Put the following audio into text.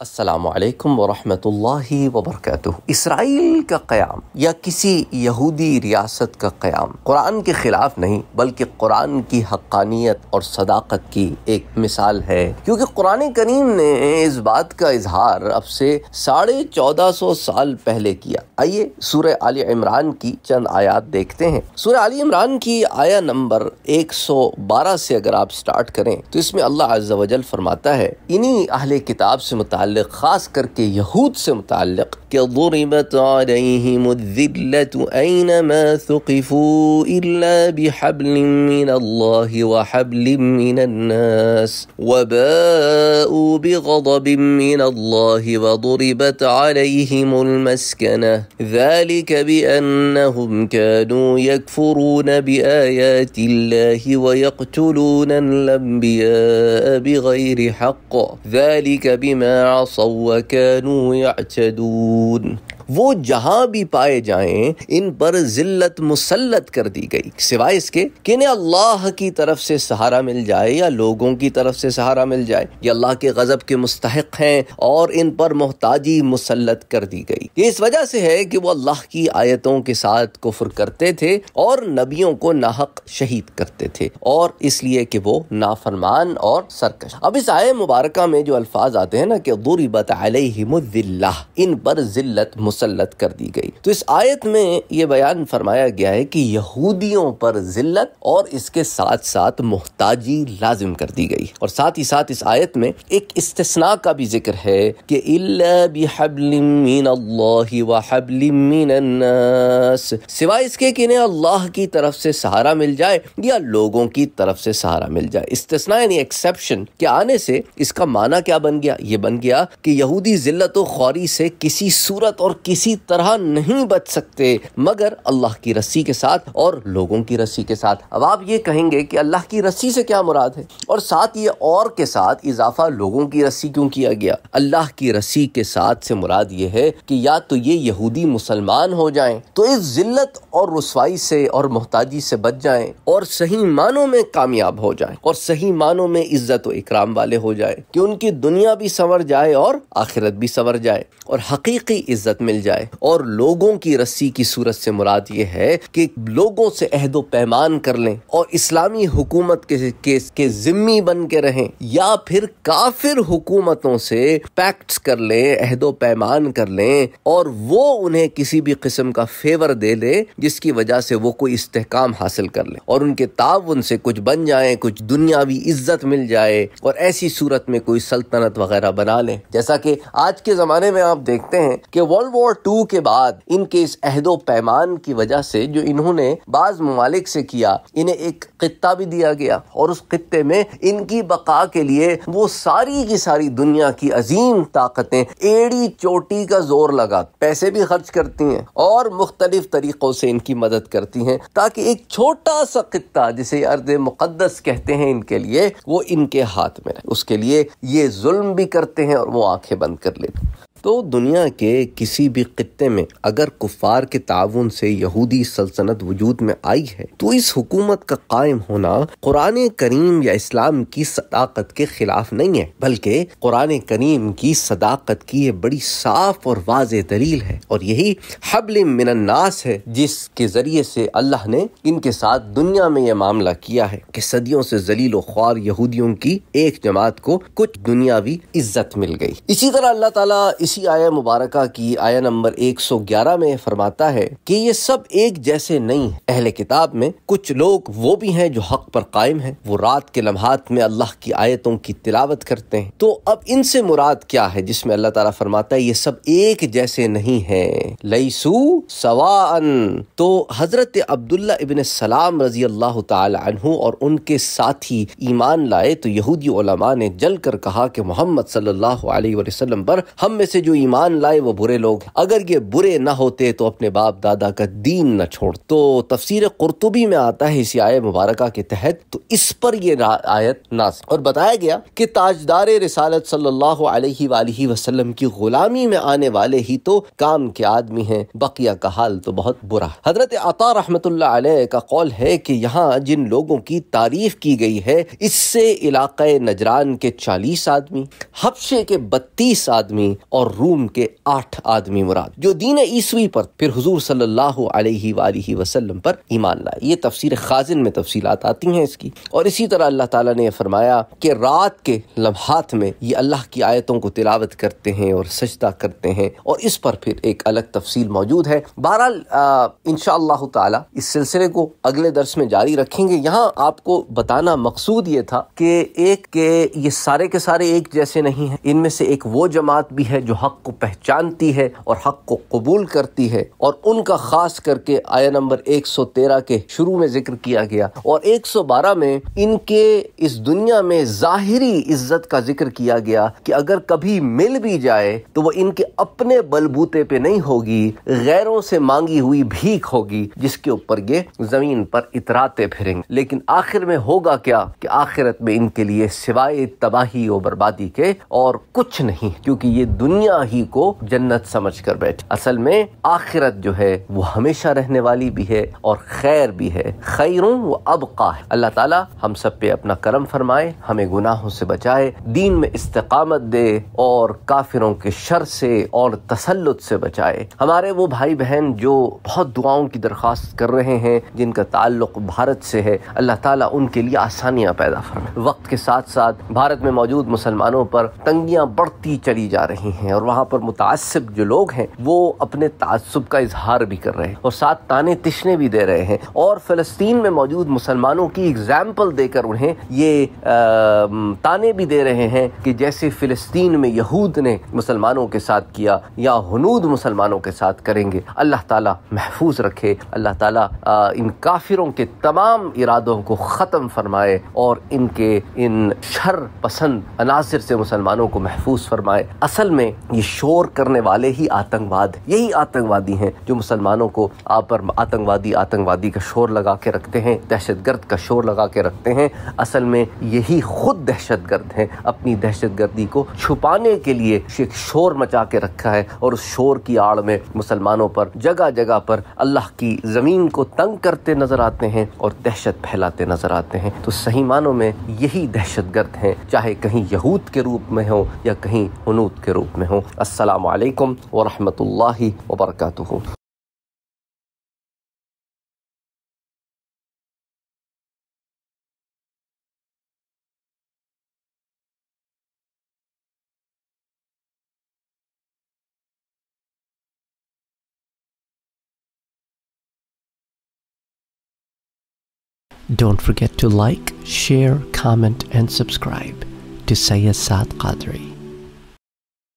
असलकम वरहमल वबरक इसराइल का क़्याम या किसी यहूदी रियासत का क़्याम कुरान के ख़िलाफ़ नहीं बल्कि कुरान की हक्कानियत और सदाकत की एक मिसाल है क्योंकि कुरान करीम ने इस बात का इजहार अब से साढ़े चौदह सौ साल पहले किया आइए सूर्य आल इमरान की चंद आयात देखते हैं सूर्य आल इमरान की आया नंबर एक सौ बारह से अगर आप स्टार्ट करें तो इसमें अल्लाह अज्जा वजल फरमाता है इन्हीं अहल किताब से मुतल متعلق خاص करके یہود سے متعلق کہ ضربت عليهم الذلة أينما ثقفوا إلا بحبل من الله وحبل من الناس وباءوا بغضب من الله وضربت عليهم المسكنة ذلك بأنهم كانوا يكفرون بآيات الله ويقتلون الأنبياء بغير حق ذلك بما عصوا وكانوا يعتدون वो जहां भी पाए जाएं इन पर जिल्लत मुसलत कर दी गई सिवाय इसके कि इन्हें अल्लाह की तरफ से सहारा मिल जाए या लोगों की तरफ से सहारा मिल जाए ये अल्लाह के गजब के मुस्तक हैं और इन पर मोहताजी मुसलत कर दी गई ये इस वजह से है कि वो अल्लाह की आयतों के साथ कुफर करते थे और नबियों को नाहक शहीद करते थे और इसलिए कि वो नाफरमान और सरकश अब इस आय मुबारक में जो अल्फाज आते हैं ना कि दूरी बत इन पर जिल्लत मुसलत कर दी गई तो इस आयत में ये बयान फरमाया गया है कि यहूदियों पर जिल्लत और इसके साथ साथ मोहताजी लाजिम कर दी गई और साथ ही साथ इस आयत में एक इस्तना का भी जिक्र है कि सिवाय इसके कि इन्हें अल्लाह की तरफ से सहारा मिल जाए या लोगों की तरफ से सहारा मिल जाए इस्तना यानी एक्सेप्शन के आने से इसका माना क्या बन गया ये बन गया कि यहूदी जिल्लत खौरी से किसी सूरत और किसी तरह नहीं बच सकते मगर अल्लाह की रस्सी के साथ और लोगों की रस्सी के साथ अब आप ये कहेंगे कि अल्लाह की रस्सी से क्या मुराद है और साथ ये और के साथ इजाफा लोगों की रस्सी क्यों किया गया अल्लाह की रस्सी के साथ से मुराद ये है कि या तो ये यहूदी मुसलमान हो जाए तो इस जिल्लत और रसवाई से और मोहताजी से बच जाए और सही मानों में कामयाब हो जाए और सही मानों में इज्जत और इकराम वाले हो जाए कि उनकी दुनिया भी संवर जाए और आखिरत भी संवर जाए और हकीकी इज्जत मिल मिल जाए और लोगों की रस्सी की सूरत से मुराद ये है कि लोगों से अहदो पैमान कर लें और इस्लामी हुकूमत के, के, के जिम्मी बन के रहें या फिर काफिर हुकूमतों से पैक्ट कर लें अहदो पैमान कर लें और वो उन्हें किसी भी किस्म का फेवर दे ले जिसकी वजह से वो कोई इस्तेकाम हासिल कर ले और उनके ताउन से कुछ बन जाए कुछ दुनियावी इज्जत मिल जाए और ऐसी सूरत में कोई सल्तनत वगैरह बना लें जैसा कि आज के ज़माने में आप देखते हैं कि वर्ल्ड वॉर वॉर टू के बाद इनके इस अहदो पैमान की वजह से जो इन्होंने बाज ममालिक से किया इन्हें एक खत्ता भी दिया गया और उस खत्ते में इनकी बका के लिए वो सारी की सारी दुनिया की अजीम ताकतें एड़ी चोटी का जोर लगा पैसे भी खर्च करती हैं और मुख्तलिफ तरीक़ों से इनकी मदद करती हैं ताकि एक छोटा सा खत्ता जिसे अर्द मुकदस कहते हैं इनके लिए वो इनके हाथ में रहे उसके लिए ये जुल्म भी करते हैं और वो आंखें बंद कर लेते हैं तो दुनिया के किसी भी खत्े में अगर कुफार के ताउन से यहूदी सल्तनत वजूद में आई है तो इस हुकूमत का कायम होना कुरान करीम या इस्लाम की सदाकत के खिलाफ नहीं है बल्कि कुरान करीम की सदाकत की ये बड़ी साफ और वाज दलील है और यही हबल मिनन्नास है जिसके जरिए से अल्लाह ने इनके साथ दुनिया में यह मामला किया है कि सदियों से जलील ख्वार यहूदियों की एक जमात को कुछ दुनियावी इज्जत मिल गई इसी तरह अल्लाह तला इसी आया मुबारक की आया नंबर 111 में फरमाता है कि ये सब एक जैसे नहीं है अहले किताब में कुछ लोग वो भी हैं जो हक पर कायम हैं वो रात के लम्हात में अल्लाह की आयतों की तिलावत करते हैं तो अब इनसे मुराद क्या है जिसमें अल्लाह ताला फरमाता है ये सब एक जैसे नहीं है लईसू सवान तो हजरत अब्दुल्ला इबन सलाम रजी अल्लाह तहु और उनके साथी ईमान लाए तो यहूदी ने जल कर कहा कि मोहम्मद सल्लल्लाहु पर हम में से से जो ईमान लाए वो बुरे लोग अगर ये बुरे ना होते तो अपने बाप दादा का दीन न छोड़ तो तफसर कुरतुबी में आता है इसी आय मुबारक के तहत तो इस पर यह आयत नाज और बताया गया कि ताजदार रिसालत सल्लल्लाहु अलैहि की गुलामी में आने वाले ही तो काम के आदमी हैं बकिया का हाल तो बहुत बुरा हजरत अता रहमत का कौल है कि यहाँ जिन लोगों की तारीफ की गई है इससे इलाक़ नजरान के चालीस आदमी हफ्शे के बत्तीस आदमी और और रूम के आठ आदमी मुराद जो दीन ईसवी पर फिर हजूर सल्लल्लाहु पर ईमान लाए ये तफसर खाजिन में तफसी आती हैं इसकी और इसी तरह अल्लाह तला ने फरमाया कि रात के लम्हात में ये अल्लाह की आयतों को तिलावत करते हैं और सजदा करते हैं और इस पर फिर एक अलग तफसील मौजूद है बहरहाल इन शह इस सिलसिले को अगले दर्श में जारी रखेंगे यहाँ आपको बताना मकसूद ये था कि एक के ये सारे के सारे एक जैसे नहीं है इनमें से एक वो जमात भी है जो हक को पहचानती है और हक को कबूल करती है और उनका खास करके आया नंबर 113 के शुरू में जिक्र किया गया और 112 में इनके इस दुनिया में जाहिरी इज्जत का जिक्र किया गया कि अगर कभी मिल भी जाए तो वो इनके अपने बलबूते पे नहीं होगी गैरों से मांगी हुई भीख होगी जिसके ऊपर ये जमीन पर इतराते फिरेंगे लेकिन आखिर में होगा क्या कि आखिरत में इनके लिए सिवाय तबाही और बर्बादी के और कुछ नहीं क्योंकि ये दुनिया दुनिया ही को जन्नत समझ कर बैठे असल में आखिरत जो है वो हमेशा रहने वाली भी है और खैर भी है खैरों वो अब का है अल्लाह ताला हम सब पे अपना करम फरमाए हमें गुनाहों से बचाए दीन में इस्तकामत दे और काफिरों के शर से और तसल्लुत से बचाए हमारे वो भाई बहन जो बहुत दुआओं की दरख्वास्त कर रहे हैं जिनका ताल्लुक भारत से है अल्लाह ताला उनके लिए आसानियां पैदा फरमाए वक्त के साथ साथ भारत में मौजूद मुसलमानों पर तंगियां बढ़ती चली जा रही हैं और वहाँ पर मुतासब जो लोग हैं वो अपने तसब का इजहार भी कर रहे हैं और साथ ताने तिशने भी दे रहे हैं और फ़लस्तीन में मौजूद मुसलमानों की एग्ज़ाम्पल देकर उन्हें ये आ, ताने भी दे रहे हैं कि जैसे फ़लस्तीन में यहूद ने मुसलमानों के साथ किया या हनूद मुसलमानों के साथ करेंगे अल्लाह ताला महफूज रखे अल्लाह ताला आ, इन काफिरों के तमाम इरादों को ख़त्म फरमाए और इनके इन शर पसंद अनासर से मुसलमानों को महफूज फरमाए असल में ये शोर करने वाले ही आतंकवाद यही आतंकवादी हैं जो मुसलमानों को आप पर आतंकवादी आतंकवादी का शोर लगा के रखते हैं दहशतगर्द का शोर लगा के रखते हैं असल में यही खुद दहशतगर्द हैं अपनी दहशतगर्दी को छुपाने के लिए एक शोर मचा के रखा है और उस शोर की आड़ में मुसलमानों पर जगह जगह पर अल्लाह की ज़मीन को तंग करते नज़र आते हैं और दहशत फैलाते नज़र आते हैं तो सही मानों में यही दहशतगर्द हैं चाहे कहीं यहूद के रूप में हो या कहीं हनूद के रूप में हो وبركاته السلام عليكم ورحمة الله وبركاته Don't forget to like, share, comment, and subscribe to Sayyid Saad Qadri.